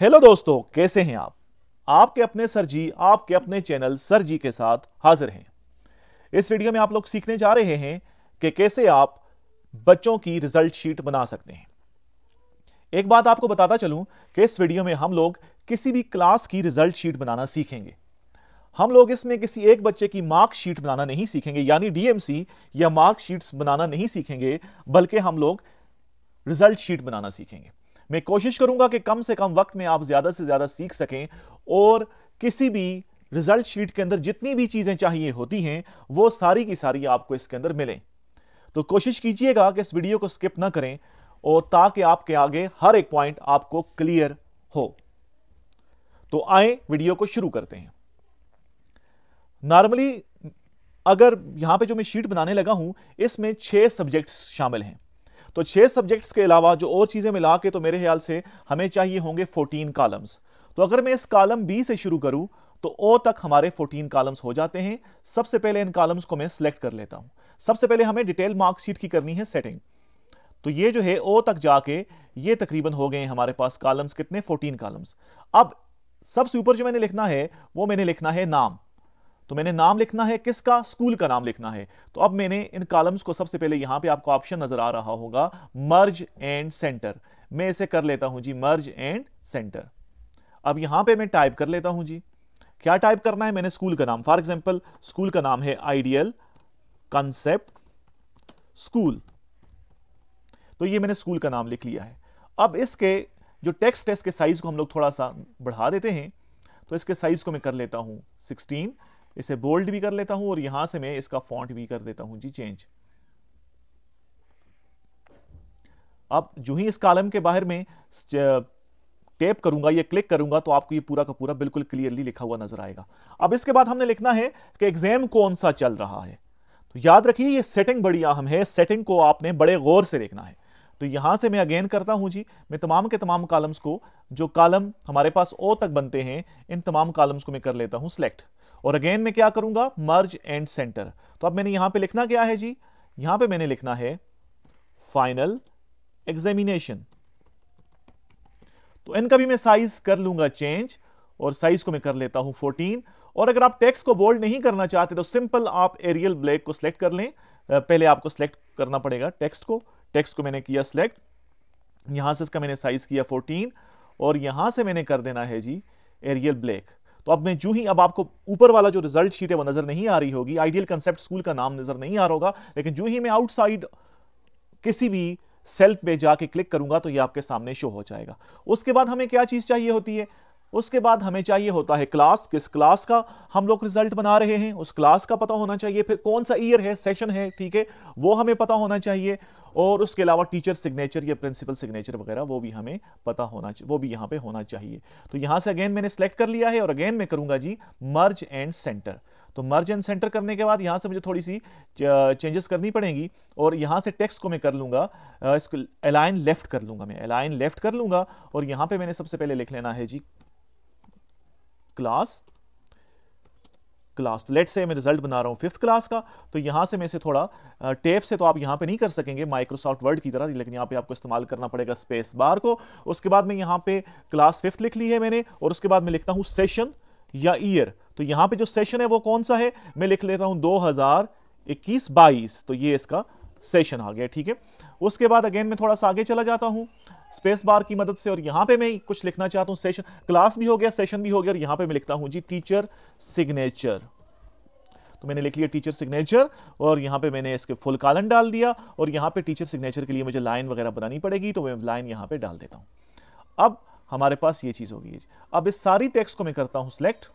hello दोस्तों कैसे हैं आप आपके अपने सर जी आपके अपने चैनल सर जी के साथ हाजिर हैं इस वीडियो में आप लोग सीखने जा रहे हैं कि कैसे आप बच्चों की रिजल्ट शीट बना सकते हैं एक बात आपको बताता चलूं कि इस वीडियो में हम लोग किसी भी क्लास की रिजल्ट शीट बनाना सीखेंगे हम लोग इसमें किसी एक बच्चे की मार्कशीट बनाना नहीं सीखेंगे यानी डीएमसी या मार्क बनाना नहीं सीखेंगे बल्कि हम लोग रिजल्ट शीट बनाना सीखेंगे मैं कोशिश करूंगा कि कम से कम वक्त में आप ज़्यादा से ज़्यादा सीख सकें और किसी भी रिजल्ट शीट के अंदर जितनी भी चीज़ें चाहिए होती हैं वो सारी की सारी आपको इसके अंदर मिलें तो कोशिश कीजिएगा कि इस वीडियो को स्किप ना करें और ताकि आपके आगे हर एक पॉइंट आपको क्लियर हो तो आए वीडियो को शुरू करते हैं नॉर्मली अगर यहां पे जो मैं शीट बनाने लगा हूं इसमें छह सब्जेक्ट्स शामिल हैं तो छह सब्जेक्ट्स के अलावा जो और चीज़ें मिला के तो मेरे ख्याल से हमें चाहिए होंगे फोर्टीन कालम्स तो अगर मैं इस कालम बी से शुरू करूं तो ओ तक हमारे 14 कॉलम्स हो जाते हैं सबसे पहले इन कॉलम्स को मैं सिलेक्ट कर लेता हूं सबसे पहले हमें डिटेल मार्कशीट की करनी है सेटिंग तो ये जो है ओ तक जाके ये तकरीबन हो गए हमारे पास कॉलम्स कितने 14 कॉलम्स अब सबसे ऊपर जो मैंने लिखना है वो मैंने लिखना है नाम तो मैंने नाम लिखना है किसका स्कूल का नाम लिखना है तो अब मैंने इन कॉलम्स को सबसे पहले यहां पे आपको ऑप्शन नजर आ रहा होगा मर्ज एंड सेंटर मैं इसे कर लेता हूं जी मर्ज एंड सेंटर अब यहां पे मैं टाइप कर लेता हूं जी क्या टाइप करना है मैंने स्कूल का नाम फॉर एग्जाम्पल स्कूल का नाम है आइडियल कंसेप्ट स्कूल तो ये मैंने स्कूल का नाम लिख लिया है अब इसके जो टेक्स्ट है इसके साइज को हम लोग थोड़ा सा बढ़ा देते हैं तो इसके साइज को मैं कर लेता हूं सिक्सटीन इसे बोल्ड भी कर लेता हूं और यहां से मैं इसका फॉन्ट भी कर देता हूं जी चेंज अब जो ही इस कॉलम के बाहर में टेप करूंगा ये क्लिक करूंगा तो आपको ये पूरा का पूरा बिल्कुल क्लियरली लिखा हुआ नजर आएगा अब इसके बाद हमने लिखना है कि एग्जाम कौन सा चल रहा है तो याद रखिए ये सेटिंग बड़ी अहम है सेटिंग को आपने बड़े गौर से देखना है तो यहां से मैं अगेन करता हूं जी मैं तमाम के तमाम कॉलम्स को जो कॉलम हमारे पास ओ तक बनते हैं इन तमाम कॉलम्स को मैं कर लेता हूं सिलेक्ट और अगेन मैं क्या करूंगा मर्ज एंड सेंटर तो अब मैंने यहां पे लिखना क्या है जी यहां पे मैंने लिखना है फाइनल एग्जामिनेशन तो इनका भी मैं साइज कर लूंगा चेंज और साइज को मैं कर लेता हूं फोर्टीन और अगर आप टेक्स को बोल्ड नहीं करना चाहते तो सिंपल आप एरियल ब्लैक को सिलेक्ट कर लें पहले आपको सिलेक्ट करना पड़ेगा टेक्स्ट को टेक्स्ट को मैंने किया सिलेक्ट यहां से इसका मैंने साइज किया 14 और यहां से मैंने कर देना है जी एरियल ब्लैक तो अब में जो ही अब आपको ऊपर वाला जो रिजल्ट शीट है वो नज़र नहीं आ रही होगी आइडियल कंसेप्ट स्कूल का नाम नज़र नहीं आ रहा होगा लेकिन जो ही मैं आउटसाइड किसी भी सेल्फ पे जाके क्लिक करूंगा तो ये आपके सामने शो हो जाएगा उसके बाद हमें क्या चीज़ चाहिए होती है उसके बाद हमें चाहिए होता है क्लास किस क्लास का हम लोग रिजल्ट बना रहे हैं उस क्लास का पता होना चाहिए फिर कौन सा ईयर है सेशन है ठीक है वो हमें पता होना चाहिए और उसके अलावा टीचर सिग्नेचर या प्रिंसिपल सिग्नेचर वगैरह वो भी हमें पता होना वो भी यहाँ पे होना चाहिए तो यहाँ से अगेन मैंने सेलेक्ट कर लिया है और अगेन मैं करूँगा जी मर्ज एंड सेंटर तो मर्ज एंड सेंटर करने के बाद यहाँ से मुझे थोड़ी सी चेंजेस करनी पड़ेंगी और यहाँ से टेक्स्ट को मैं कर लूँगा इसको अलाइन लेफ्ट कर लूँगा मैं अलाइन लेफ्ट कर लूँगा और यहाँ पे मैंने सबसे पहले लिख लेना है जी क्लास क्लास तो लेट से मैं रिजल्ट बना रहा हूँ फिफ्थ क्लास का तो यहाँ से मैं इसे थोड़ा टेप से तो आप यहाँ पे नहीं कर सकेंगे माइक्रोसॉफ्ट वर्ड की तरह लेकिन यहाँ पे आपको इस्तेमाल करना पड़ेगा स्पेस बार को उसके बाद में यहाँ पे क्लास फिफ्थ लिख ली है मैंने और उसके बाद मैं लिखता हूँ सेशन या ईयर तो यहाँ पर जो सेशन है वो कौन सा है मैं लिख लेता हूँ दो हजार तो ये इसका सेशन आ गया ठीक है उसके बाद अगेन मैं थोड़ा सा आगे चला जाता हूँ स्पेस बार की मदद से और यहां पे मैं कुछ लिखना चाहता हूं सेशन क्लास भी हो गया सेशन भी हो गया और यहां पे मैं लिखता हूं जी टीचर सिग्नेचर तो मैंने लिख लिया टीचर सिग्नेचर और यहां पे मैंने इसके फुल कालन डाल दिया और यहां पे टीचर सिग्नेचर के लिए मुझे लाइन वगैरह बनानी पड़ेगी तो मैं लाइन यहां पर डाल देता हूं अब हमारे पास ये चीज़ होगी अब इस सारी टेक्स्ट को मैं करता हूं सिलेक्ट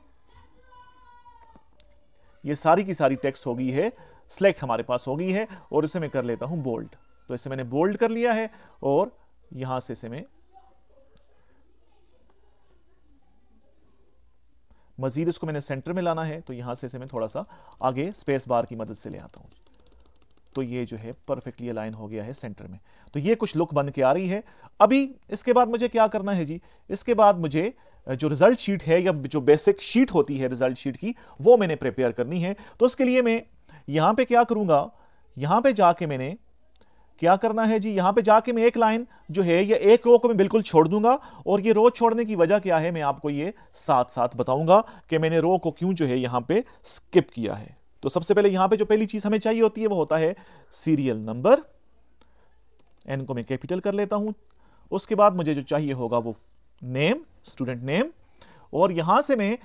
ये सारी की सारी टेक्स्ट गई है सिलेक्ट हमारे पास हो गई है और इसे मैं कर लेता हूं बोल्ड तो इसे मैंने बोल्ड कर लिया है और यहां से इसे मैं मज़ीद इसको मैंने सेंटर में लाना है तो यहां से मैं थोड़ा सा आगे स्पेस बार की मदद से ले आता हूं तो ये जो है परफेक्टली अलाइन हो गया है सेंटर में तो ये कुछ लुक बन के आ रही है अभी इसके बाद मुझे क्या करना है जी इसके बाद मुझे जो रिजल्ट शीट है या जो बेसिक शीट होती है रिजल्ट शीट की वो मैंने प्रिपेयर करनी है तो उसके लिए मैं यहां पे क्या करूंगा यहां पे जाके मैंने क्या करना है जी यहाँ पे जाके मैं एक लाइन जो है या एक रो को मैं बिल्कुल छोड़ दूंगा और ये रो छोड़ने की वजह क्या है मैं आपको ये साथ साथ बताऊंगा कि मैंने रो को क्यों जो है यहाँ पे स्किप किया है तो सबसे पहले यहाँ पे जो पहली चीज़ हमें चाहिए होती है वो होता है सीरियल नंबर एन को मैं कैपिटल कर लेता हूँ उसके बाद मुझे जो चाहिए होगा वो नेम स्टूडेंट नेम और यहाँ से मैं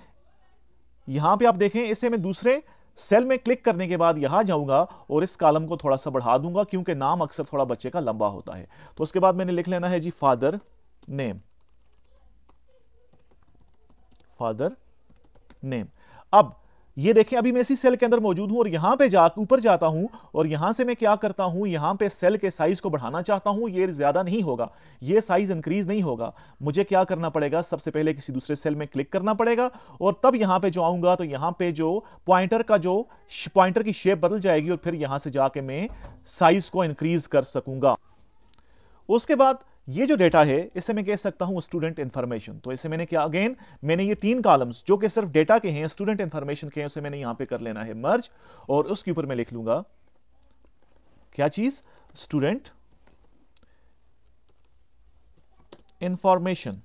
यहाँ पर आप देखें इसे मैं दूसरे सेल में क्लिक करने के बाद यहां जाऊंगा और इस कालम को थोड़ा सा बढ़ा दूंगा क्योंकि नाम अक्सर थोड़ा बच्चे का लंबा होता है तो उसके बाद मैंने लिख लेना है जी फादर नेम फादर नेम अब ये देखें अभी मैं इसी सेल के अंदर मौजूद हूं और यहां पे जा ऊपर जाता हूं और यहां से मैं क्या करता हूं यहां पे सेल के साइज को बढ़ाना चाहता हूं ये ज्यादा नहीं होगा ये साइज इंक्रीज नहीं होगा मुझे क्या करना पड़ेगा सबसे पहले किसी दूसरे सेल में क्लिक करना पड़ेगा और तब यहां पे जो आऊंगा तो यहां पे जो पॉइंटर का जो पॉइंटर की शेप बदल जाएगी और फिर यहां से जाके मैं साइज को इंक्रीज कर सकूंगा उसके बाद ये जो डेटा है इसे मैं कह सकता हूं स्टूडेंट इंफॉर्मेशन तो इसे मैंने क्या अगेन मैंने ये तीन कॉलम्स जो कि सिर्फ डेटा के हैं स्टूडेंट इंफॉर्मेशन के हैं उसे मैंने यहां पे कर लेना है मर्ज और उसके ऊपर मैं लिख लूंगा क्या चीज स्टूडेंट इंफॉर्मेशन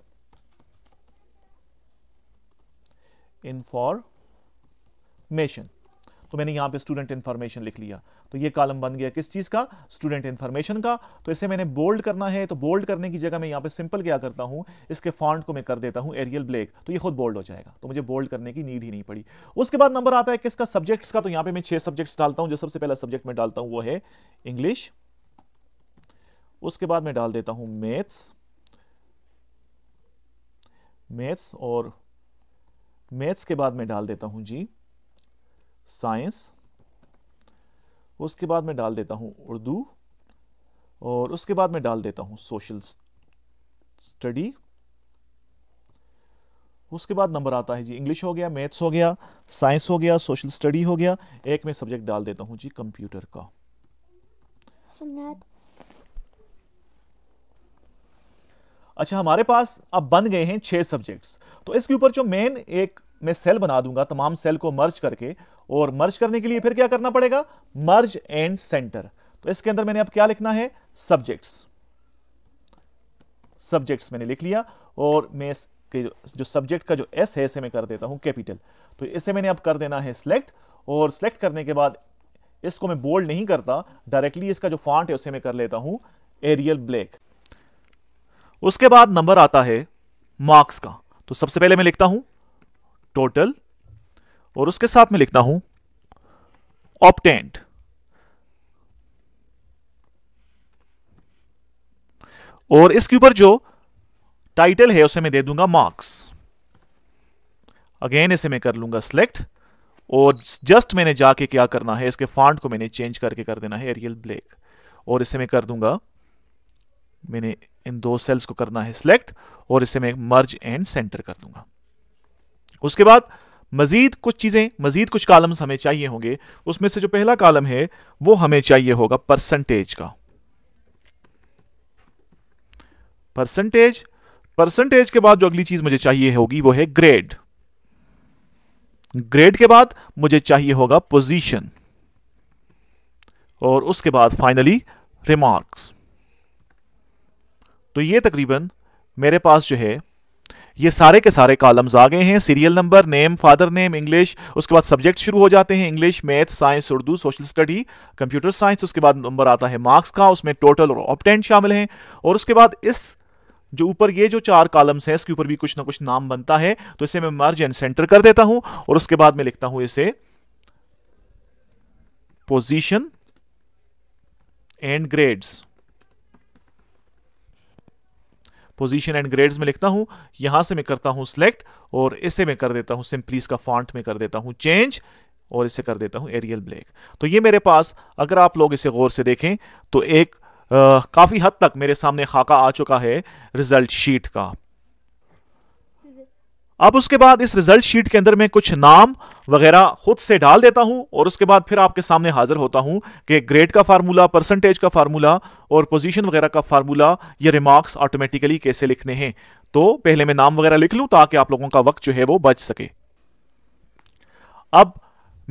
इंफॉर्मेशन तो मैंने यहां पे स्टूडेंट इंफॉर्मेशन लिख लिया तो ये कॉलम बन गया किस चीज़ का स्टूडेंट इंफॉर्मेशन का तो इसे मैंने बोल्ड करना है तो बोल्ड करने की जगह मैं यहां पे सिंपल क्या करता हूं इसके फॉन्ट को मैं कर देता हूं एरियल ब्लैक तो ये खुद बोल्ड हो जाएगा तो मुझे बोल्ड करने की नीड ही नहीं पड़ी उसके बाद नंबर आता है किसका सब्जेक्ट्स का तो यहां पर मैं छह सब्जेक्ट्स डालता हूं जो सबसे पहला सब्जेक्ट में डालता हूँ वो है इंग्लिश उसके बाद मैं डाल देता हूं मैथ्स मैथ्स और मैथ्स के बाद मैं डाल देता हूं जी साइंस उसके बाद मैं डाल देता हूँ उर्दू और उसके बाद मैं डाल देता हूँ सोशल स्टडी उसके बाद नंबर आता है जी इंग्लिश हो गया मैथ्स हो गया साइंस हो गया सोशल स्टडी हो गया एक मैं सब्जेक्ट डाल देता हूँ जी कंप्यूटर का अच्छा हमारे पास अब बन गए हैं छह सब्जेक्ट्स तो इसके ऊपर जो मेन एक मैं सेल बना दूंगा तमाम सेल को मर्ज करके और मर्ज करने के लिए फिर क्या करना पड़ेगा मर्ज एंड सेंटर तो इसके अंदर मैंने अब क्या लिखना है सब्जेक्ट्स सब्जेक्ट्स मैंने लिख लिया और मैं इसके जो सब्जेक्ट का जो एस है इसे मैं कर देता हूं कैपिटल तो इसे मैंने अब कर देना है सिलेक्ट और सिलेक्ट करने के बाद इसको मैं बोल्ड नहीं करता डायरेक्टली इसका जो फॉन्ट है उसे मैं कर लेता हूं एरियल ब्लैक उसके बाद नंबर आता है मार्क्स का तो सबसे पहले मैं लिखता हूं टोटल और उसके साथ में लिखता हूं ऑप्टेंट और इसके ऊपर जो टाइटल है उसे मैं दे दूंगा मार्क्स अगेन इसे मैं कर लूंगा सिलेक्ट और जस्ट मैंने जाके क्या करना है इसके फॉन्ट को मैंने चेंज करके कर देना है एरियल ब्लैक और इसे मैं कर दूंगा मैंने इन दो सेल्स को करना है सिलेक्ट और इसे मैं मर्ज एंड सेंटर कर दूंगा उसके बाद मजीद कुछ चीज़ें मजीद कुछ कालम्स हमें चाहिए होंगे उसमें से जो पहला कालम है वो हमें चाहिए होगा परसेंटेज का परसेंटेज परसेंटेज के बाद जो अगली चीज़ मुझे चाहिए होगी वो है ग्रेड ग्रेड के बाद मुझे चाहिए होगा पोजीशन और उसके बाद फाइनली रिमार्क्स तो ये तकरीबन मेरे पास जो है ये सारे के सारे कॉलम्स आ गए हैं serial number name father name English उसके बाद सब्जेक्ट शुरू हो जाते हैं English math science Urdu social study computer science उसके बाद नंबर आता है मार्क्स का उसमें टोटल और ऑप्टेंट शामिल हैं और उसके बाद इस जो ऊपर ये जो चार कॉलम्स हैं इसके ऊपर भी कुछ ना कुछ नाम बनता है तो इसे मैं मर्ज एंड सेंटर कर देता हूं और उसके बाद मैं लिखता हूं इसे position and grades position and grades में लिखता हूं यहां से मैं करता हूं सिलेक्ट और इसे मैं कर देता हूं सिंपलीस का फॉन्ट में कर देता हूं चेंज और इसे कर देता हूं एरियल ब्लैक तो ये मेरे पास अगर आप लोग इसे गौर से देखें तो एक काफ़ी हद तक मेरे सामने खाका आ चुका है रिजल्ट शीट का अब उसके बाद इस रिजल्ट शीट के अंदर मैं कुछ नाम वगैरह खुद से डाल देता हूं और उसके बाद फिर आपके सामने हाजिर होता हूं कि ग्रेड का फार्मूला परसेंटेज का फार्मूला और पोजीशन वगैरह का फार्मूला ये रिमार्क्स ऑटोमेटिकली कैसे लिखने हैं तो पहले मैं नाम वगैरह लिख लूं ताकि आप लोगों का वक्त जो है वो बच सके अब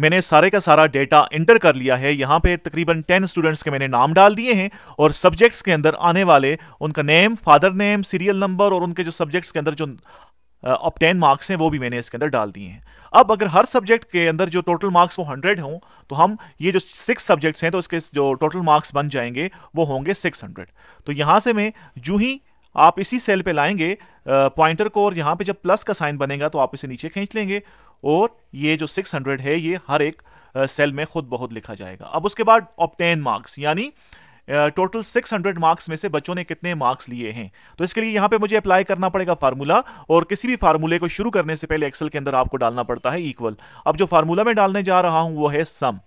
मैंने सारे का सारा डेटा इंटर कर लिया है यहाँ पे तकरीबन टेन स्टूडेंट्स के मैंने नाम डाल दिए हैं और सब्जेक्ट्स के अंदर आने वाले उनका name father name serial number और उनके जो सब्जेक्ट्स के अंदर जो अब टेन मार्क्स हैं वो भी मैंने इसके अंदर डाल दिए हैं अब अगर हर सब्जेक्ट के अंदर जो टोटल मार्क्स वो हंड्रेड हों तो हम ये जो सिक्स सब्जेक्ट्स हैं तो इसके जो टोटल मार्क्स बन जाएंगे वो होंगे सिक्स हंड्रेड तो यहाँ से मैं जूँ ही आप इसी सेल पे लाएंगे पॉइंटर को और यहाँ पे जब प्लस का साइन बनेगा तो आप इसे नीचे खींच लेंगे और ये जो 600 है ये हर एक सेल में खुद बहुत लिखा जाएगा अब उसके बाद ऑप्टेन मार्क्स यानी टोटल सिक्स हंड्रेड मार्क्स में से बच्चों ने कितने मार्क्स लिए हैं तो इसके लिए यहाँ पे मुझे अप्लाई करना पड़ेगा फार्मूला और किसी भी फार्मूले को शुरू करने से पहले एक्सेल के अंदर आपको डालना पड़ता है इक्वल अब जो फार्मूला मैं डालने जा रहा हूँ वो है सम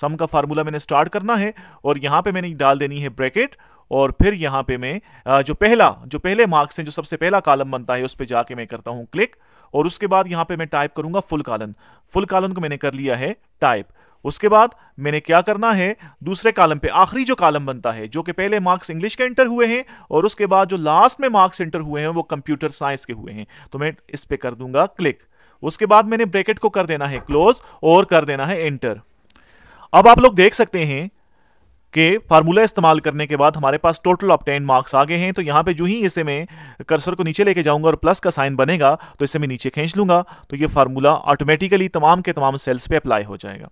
सम का फार्मूला मैंने स्टार्ट करना है और यहाँ पे मैंने डाल देनी है ब्रैकेट और फिर यहाँ पे मैं जो पहला जो पहले मार्क्स हैं जो सबसे पहला कालम बनता है उस पर जाके मैं करता हूँ क्लिक और उसके बाद यहाँ पे मैं टाइप करूंगा फुल कालन फुल कालन को मैंने कर लिया है टाइप उसके बाद मैंने क्या करना है दूसरे कॉलम पे आखिरी जो कॉलम बनता है जो कि पहले मार्क्स इंग्लिश के एंटर हुए हैं और उसके बाद जो लास्ट में मार्क्स एंटर हुए हैं वो कंप्यूटर साइंस के हुए हैं तो मैं इस पर कर दूंगा क्लिक उसके बाद मैंने ब्रैकेट को कर देना है क्लोज और कर देना है एंटर अब आप लोग देख सकते हैं कि फार्मूला इस्तेमाल करने के बाद हमारे पास टोटल ऑप्टेन मार्क्स आ गए हैं तो यहाँ पे जो ही इसे मैं कर्सर को नीचे लेके जाऊंगा और प्लस का साइन बनेगा तो इसे मैं नीचे खींच लूंगा तो ये फार्मूला ऑटोमेटिकली तमाम के तमाम सेल्स पे अप्लाई हो जाएगा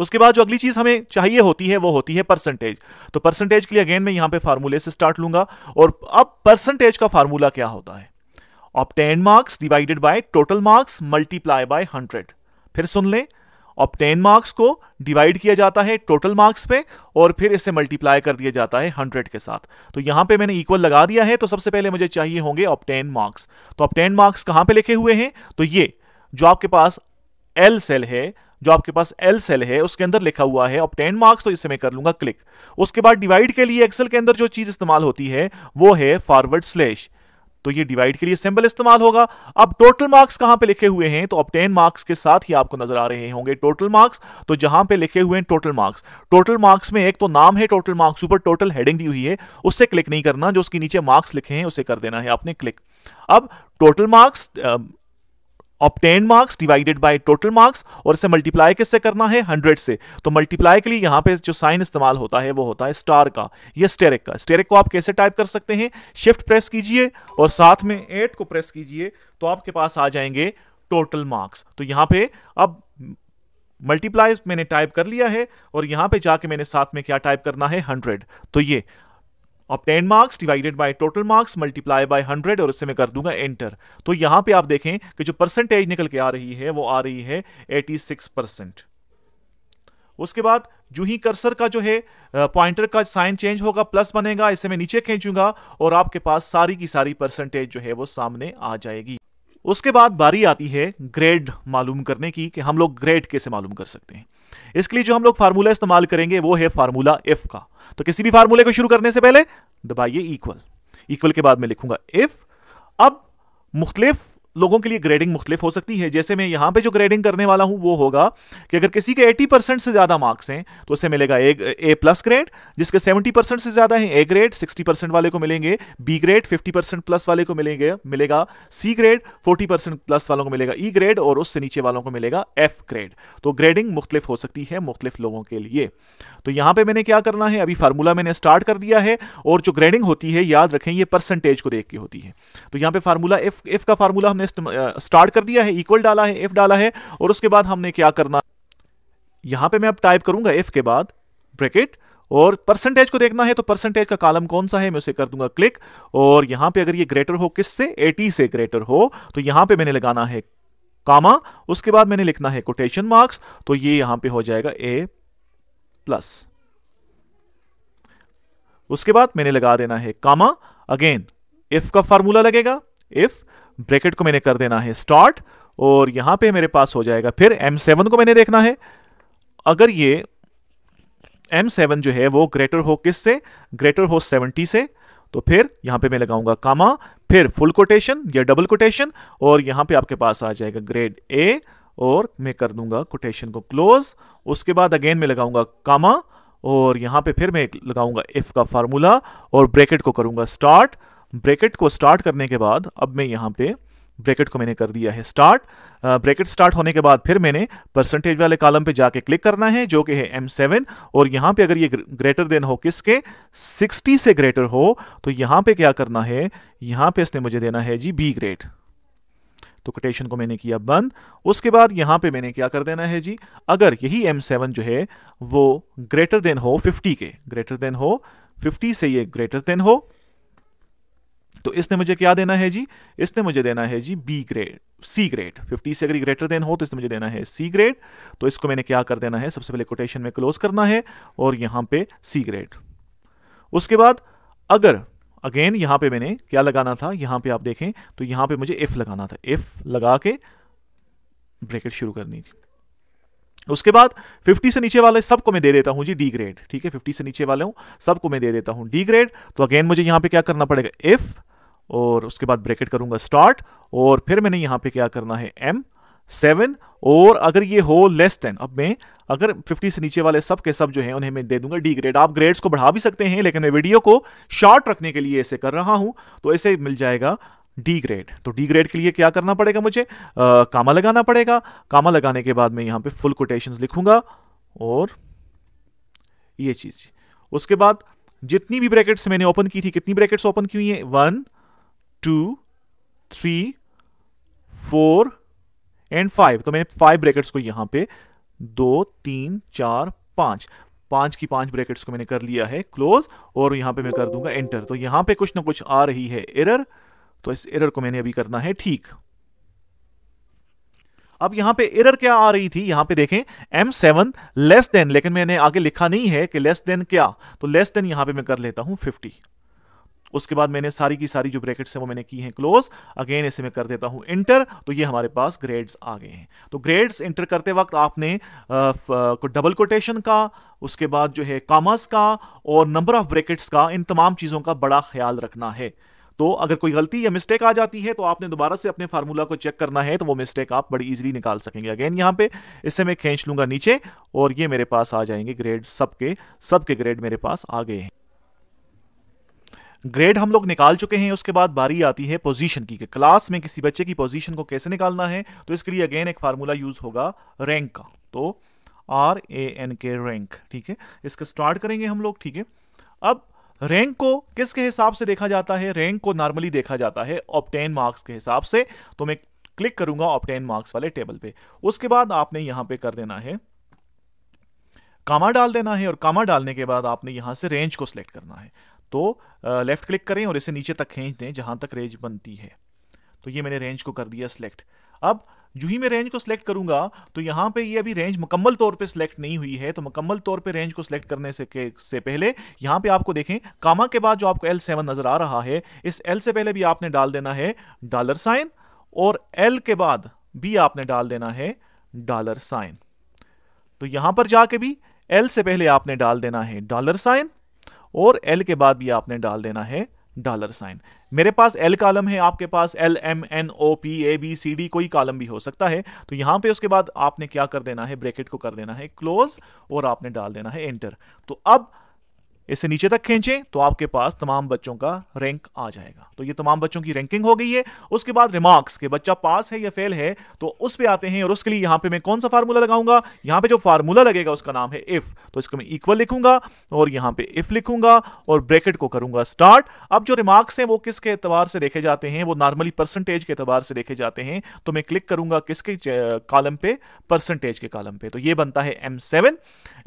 उसके बाद जो अगली चीज हमें चाहिए होती है वो होती है परसेंटेज तो परसेंटेज के लिए अगेन मैं यहां पे फार्मूले से स्टार्ट लूंगा और अब परसेंटेज का फार्मूला क्या होता है obtain marks divided by total marks multiply by hundred फिर सुन लें ऑप्टेन मार्क्स को डिवाइड किया जाता है टोटल मार्क्स पे और फिर इसे मल्टीप्लाई कर दिया जाता है हंड्रेड के साथ तो यहां पे मैंने इक्वल लगा दिया है तो सबसे पहले मुझे चाहिए होंगे ऑप्टेन मार्क्स तो ऑप्टेन मार्क्स कहां पे लिखे हुए हैं तो ये जो आपके पास एल सेल है जो आपके पास एल सेल है उसके अंदर लिखा हुआ है ऑप्टेन मार्क्स तो इसे मैं कर लूंगा क्लिक उसके बाद डिवाइड के लिए एक्सेल के अंदर जो चीज इस्तेमाल होती है वो है फॉरवर्ड स्लेश तो ये डिवाइड के लिए सिंबल इस्तेमाल होगा अब टोटल मार्क्स कहां पे लिखे हुए हैं तो ऑप्टेन मार्क्स के साथ ही आपको नजर आ रहे होंगे टोटल मार्क्स तो जहां पे लिखे हुए हैं टोटल मार्क्स टोटल मार्क्स में एक तो नाम है टोटल मार्क्स ऊपर टोटल हेडिंग दी हुई है उससे क्लिक नहीं करना जो उसके नीचे मार्क्स लिखे हैं उसे कर देना है आपने क्लिक अब total marks obtain marks divided by total marks और इसे मल्टीप्लाई किससे करना है हंड्रेड से तो मल्टीप्लाई के लिए यहाँ पे जो साइन इस्तेमाल होता है वो होता है स्टार का ये स्टेरिक का स्टेरिक को आप कैसे टाइप कर सकते हैं शिफ्ट प्रेस कीजिए और साथ में एट को प्रेस कीजिए तो आपके पास आ जाएंगे टोटल मार्क्स तो यहाँ पे अब मल्टीप्लाई मैंने टाइप कर लिया है और यहाँ पे जाके मैंने साथ में क्या टाइप करना है हंड्रेड तो ये अब 10 marks divided by total marks multiply by 100 और इससे मैं कर दूंगा एंटर तो यहां पे आप देखें कि जो परसेंटेज निकल के आ रही है वो आ रही है 86 परसेंट उसके बाद जो ही कर्सर का जो है पॉइंटर का साइन चेंज होगा प्लस बनेगा इसे मैं नीचे खींचूंगा और आपके पास सारी की सारी परसेंटेज जो है वो सामने आ जाएगी उसके बाद बारी आती है ग्रेड मालूम करने की कि हम लोग ग्रेड कैसे मालूम कर सकते हैं इसके लिए जो हम लोग फार्मूला इस्तेमाल करेंगे वो है फार्मूला इफ का तो किसी भी फार्मूले को शुरू करने से पहले दबाइए इक्वल इक्वल के बाद में लिखूंगा इफ अब मुख्तलिफ लोगों के लिए ग्रेडिंग मुख्तलिफ हो सकती है जैसे मैं यहाँ पे जो ग्रेडिंग करने वाला हूँ वो होगा कि अगर किसी के 80 परसेंट से ज़्यादा मार्क्स हैं तो उसे मिलेगा ए ए प्लस ग्रेड जिसके 70 परसेंट से ज़्यादा हैं ए ग्रेड 60 परसेंट वाले को मिलेंगे बी ग्रेड 50 परसेंट प्लस वाले को मिलेंगे मिलेगा सी ग्रेड 40 परसेंट प्लस वालों को मिलेगा ई e ग्रेड और उससे नीचे वालों को मिलेगा एफ ग्रेड तो ग्रेडिंग मुख्तलिफ हो सकती है मुख्तलिफ लोगों के लिए तो यहाँ पर मैंने क्या करना है अभी फार्मूला मैंने स्टार्ट कर दिया है और जो ग्रेडिंग होती है याद रखें ये परसेंटेज को देख के होती है तो यहाँ पर फार्मूला एफ एफ का फार्मूला हमने स्टार्ट uh, कर दिया है इक्वल डाला है एफ डाला है और उसके बाद हमने क्या करना यहां पे मैं अब टाइप करूंगा एफ के बाद ब्रैकेट और परसेंटेज को देखना है तो परसेंटेज का कॉलम कौन सा है मैं उसे कर दूंगा क्लिक और यहां पे अगर ये ग्रेटर हो किससे 80 से ग्रेटर हो तो यहां पे मैंने लगाना है कामा उसके बाद मैंने लिखना है कोटेशन मार्क्स तो ये यहां पे हो जाएगा ए प्लस उसके बाद मैंने लगा देना है कामा अगेन इफ का फार्मूला लगेगा इफ ब्रैकेट को मैंने कर देना है स्टार्ट और यहां पे मेरे पास हो जाएगा फिर M7 को मैंने देखना है अगर ये M7 जो है वो ग्रेटर हो किस से ग्रेटर हो 70 से तो फिर यहां पे मैं लगाऊंगा कामा फिर फुल कोटेशन या डबल कोटेशन और यहां पे आपके पास आ जाएगा ग्रेड ए और मैं कर दूंगा कोटेशन को क्लोज उसके बाद अगेन मैं लगाऊंगा कामा और यहां पे फिर मैं लगाऊंगा इफ का फार्मूला और ब्रैकेट को करूंगा स्टार्ट ब्रैकेट को स्टार्ट करने के बाद अब मैं यहाँ पे ब्रैकेट को मैंने कर दिया है स्टार्ट ब्रैकेट स्टार्ट होने के बाद फिर मैंने परसेंटेज वाले कॉलम पे जाके क्लिक करना है जो कि है एम सेवन और यहाँ पे अगर ये ग्रेटर देन हो किसके 60 से ग्रेटर हो तो यहाँ पे क्या करना है यहाँ पे इसने मुझे देना है जी बी ग्रेड तो कोटेशन को मैंने किया बंद उसके बाद यहाँ पे मैंने क्या कर देना है जी अगर यही एम सेवन जो है वो ग्रेटर देन हो फिफ्टी के ग्रेटर देन हो फिफ्टी से ये ग्रेटर देन हो तो इसने मुझे क्या देना है जी इसने मुझे देना है जी बी ग्रेड सी ग्रेड 50 से अगर ग्रेटर देन हो तो इसने मुझे देना है सी ग्रेड तो इसको मैंने क्या कर देना है सबसे पहले कोटेशन में क्लोज करना है और यहां पे सी ग्रेड उसके बाद अगर अगेन यहां पे मैंने क्या लगाना था यहां पे आप देखें तो यहां पे मुझे एफ लगाना था एफ लगा के ब्रेकेट शुरू करनी थी उसके बाद 50 से नीचे वाले सबको मैं दे देता हूं जी डी ग्रेड ठीक है 50 से नीचे वाले हूं सबको मैं दे देता हूं डी ग्रेड तो अगेन मुझे यहां पे क्या करना पड़ेगा इफ़ और उसके बाद ब्रैकेट करूंगा स्टार्ट और फिर मैंने यहाँ पे क्या करना है एम सेवन और अगर ये हो लेस देन अब मैं अगर 50 से नीचे वाले सब के सब जो हैं उन्हें मैं दे दूंगा डी ग्रेड आप ग्रेड्स को बढ़ा भी सकते हैं लेकिन मैं वीडियो को शॉर्ट रखने के लिए ऐसे कर रहा हूं तो ऐसे मिल जाएगा डी ग्रेड तो डी ग्रेड के लिए क्या करना पड़ेगा मुझे आ, कामा लगाना पड़ेगा कामा लगाने के बाद मैं यहाँ पे फुल कोटेशन लिखूंगा और ये चीज़ उसके बाद जितनी भी ब्रैकेट्स मैंने ओपन की थी कितनी ब्रैकेट्स ओपन की हुई है one two three four and five तो मैंने फाइव ब्रैकेट्स को यहाँ पे दो तीन चार पाँच पाँच की पाँच ब्रैकेट्स को मैंने कर लिया है क्लोज और यहाँ पे मैं कर दूंगा एंटर तो यहाँ पे कुछ ना कुछ आ रही है एरर तो इस एरर को मैंने अभी करना है ठीक अब यहां पे एरर क्या आ रही थी यहां पे देखें एम सेवन लेस देन लेकिन मैंने आगे लिखा नहीं है कि लेस देन क्या तो लेस देन यहां पे मैं कर लेता हूं फिफ्टी उसके बाद मैंने सारी की सारी जो ब्रैकेट्स हैं वो मैंने की हैं क्लोज अगेन इसे मैं कर देता हूँ इंटर तो ये हमारे पास ग्रेड्स आ गए हैं तो ग्रेड्स इंटर करते वक्त आपने डबल कोटेशन का उसके बाद जो है कामर्स का और नंबर ऑफ ब्रैकेट्स का इन तमाम चीज़ों का बड़ा ख्याल रखना है तो अगर कोई गलती या मिस्टेक आ जाती है तो आपने दोबारा से अपने फार्मूला को चेक करना है तो वो मिस्टेक आप बड़ी इजीली निकाल सकेंगे अगेन यहां पे इससे मैं खींच लूंगा नीचे और ये मेरे पास आ जाएंगे ग्रेड सबके सबके ग्रेड मेरे पास आ गए हैं ग्रेड हम लोग निकाल चुके हैं उसके बाद बारी आती है पोजीशन की क्लास में किसी बच्चे की पोजीशन को कैसे निकालना है तो इसके लिए अगेन एक फार्मूला यूज होगा रैंक का तो R A N K rank ठीक है इसका स्टार्ट करेंगे हम लोग ठीक है अब रैंक को किसके हिसाब से देखा जाता है रैंक को नॉर्मली देखा जाता है ऑप्टेन मार्क्स के हिसाब से तो मैं क्लिक करूंगा ऑप्टेन मार्क्स वाले टेबल पे उसके बाद आपने यहां पे कर देना है कामा डाल देना है और कामा डालने के बाद आपने यहां से रेंज को सिलेक्ट करना है तो लेफ़्ट क्लिक करें और इसे नीचे तक खींच दें जहाँ तक रेंज बनती है तो ये मैंने रेंज को कर दिया सिलेक्ट अब जो ही मैं रेंज को सिलेक्ट करूंगा तो यहाँ पे ये अभी रेंज मुकम्मल तौर पे सिलेक्ट नहीं हुई है तो मुकम्मल तौर पे रेंज को सिलेक्ट करने से के से पहले यहाँ पे आपको देखें कामा के बाद जो आपको एल सेवन नज़र आ रहा है इस एल से पहले भी आपने डाल देना है डॉलर साइन और एल के बाद भी आपने डाल देना है डॉलर साइन तो यहाँ पर जाके भी एल से पहले आपने डाल देना है डॉलर साइन और एल के बाद भी आपने डाल देना है डॉलर साइन मेरे पास एल कालम है आपके पास L M N O P A B C D कोई कालम भी हो सकता है तो यहां पे उसके बाद आपने क्या कर देना है ब्रैकेट को कर देना है क्लोज और आपने डाल देना है एंटर तो अब इसे नीचे तक खींचें तो आपके पास तमाम बच्चों का रैंक आ जाएगा तो ये तमाम बच्चों की रैंकिंग हो गई है उसके बाद रिमार्क्स के बच्चा पास है या फेल है तो उस पर आते हैं और उसके लिए यहाँ पे मैं कौन सा फार्मूला लगाऊंगा यहाँ पे जो फार्मूला लगेगा उसका नाम है इफ तो इसको मैं इक्वल लिखूंगा और यहाँ पे इफ लिखूंगा और ब्रेकेट को करूंगा स्टार्ट अब जो रिमार्क्स हैं वो किसके एतबार से देखे जाते हैं वो नॉर्मली परसेंटेज के एतबार से देखे जाते हैं तो मैं क्लिक करूंगा किसके कॉलम पे परसेंटेज के कॉलम पे तो ये बनता है एम सेवन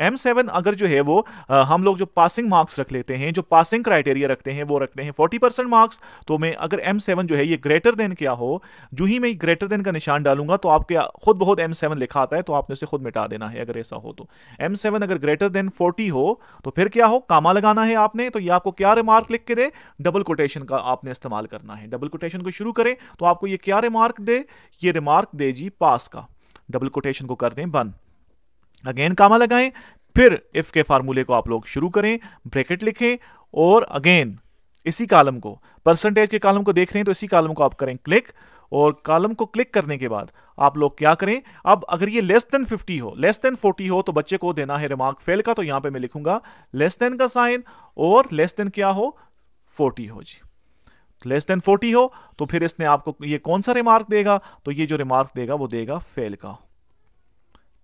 एम सेवन अगर जो है वो हम लोग जो पासिंग मार्क्स रख लेते हैं जो पासिंग क्राइटेरिया रखते हैं वो रखते हैं फोर्टी परसेंट मार्क्स तो मैं अगर एम सेवन जो है ये ग्रेटर देन क्या हो जो ही मैं ग्रेटर देन का निशान डालूंगा तो आपके खुद बहुत एम सेवन लिखा आता है तो आपने उसे खुद मिटा देना है अगर ऐसा हो तो एम सेवन अगर ग्रेटर देन फोर्टी हो तो फिर क्या हो कामा लगाना है आपने तो ये आपको क्या रिमार्क लिख के दे डबल कोटेशन का आपने इस्तेमाल करना है डबल कोटेशन को शुरू करें तो आपको ये क्या रिमार्क दे ये रिमार्क दे जी पास का डबल कोटेशन को कर दें बंद अगेन कामा लगाएं फिर इफ के फार्मूले को आप लोग शुरू करें ब्रैकेट लिखें और अगेन इसी कालम को परसेंटेज के कालम को देख रहे हैं तो इसी कालम को आप करें क्लिक और कालम को क्लिक करने के बाद आप लोग क्या करें अब अगर ये लेस देन 50 हो लेस देन 40 हो तो बच्चे को देना है रिमार्क फेल का तो यहां पे मैं लिखूंगा लेस देन का साइन और लेस देन क्या हो 40 हो जी लेस देन 40 हो तो फिर इसने आपको ये कौन सा रिमार्क देगा तो ये जो रिमार्क देगा वो देगा फेल का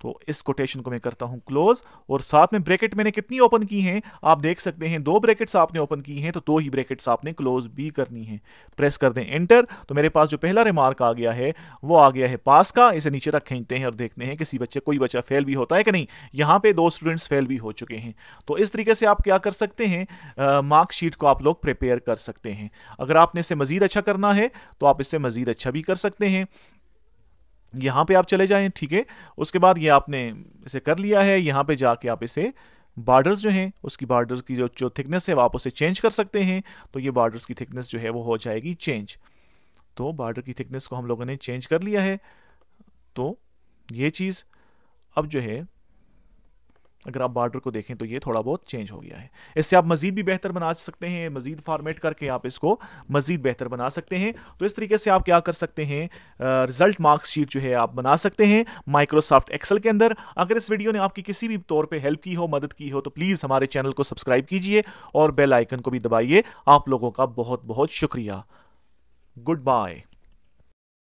तो इस कोटेशन को मैं करता हूं क्लोज और साथ में ब्रैकेट मैंने कितनी ओपन की हैं आप देख सकते हैं दो ब्रैकेट्स आपने ओपन की हैं तो दो ही ब्रैकेट्स आपने क्लोज भी करनी है प्रेस कर दें एंटर तो मेरे पास जो पहला रिमार्क आ गया है वो आ गया है पास का इसे नीचे तक खींचते हैं और देखते हैं किसी बच्चे कोई बच्चा फेल भी होता है कि नहीं यहाँ पर दो स्टूडेंट्स फेल भी हो चुके हैं तो इस तरीके से आप क्या कर सकते हैं मार्कशीट को आप लोग प्रिपेयर कर सकते हैं अगर आपने इसे मज़ीद अच्छा करना है तो आप इससे मज़ीद अच्छा भी कर सकते हैं यहाँ पे आप चले जाएं ठीक है उसके बाद ये आपने इसे कर लिया है यहाँ पे जाके आप इसे बार्डर्स जो हैं उसकी बार्डर्स की जो जो थिकनेस है वो आप उसे चेंज कर सकते हैं तो ये बार्डर्स की थिकनेस जो है वो हो जाएगी चेंज तो बार्डर की थिकनेस को हम लोगों ने चेंज कर लिया है तो ये चीज़ अब जो है अगर आप बार्डर को देखें तो ये थोड़ा बहुत चेंज हो गया है इससे आप मज़ीद भी बेहतर बना सकते हैं मज़ीद फार्मेट करके आप इसको मज़ीद बेहतर बना सकते हैं तो इस तरीके से आप क्या कर सकते हैं रिजल्ट मार्क्स शीट जो है आप बना सकते हैं माइक्रोसॉफ्ट एक्सेल के अंदर अगर इस वीडियो ने आपकी किसी भी तौर पर हेल्प की हो मदद की हो तो प्लीज़ हमारे चैनल को सब्सक्राइब कीजिए और बेल आइकन को भी दबाइए आप लोगों का बहुत बहुत शुक्रिया गुड बाय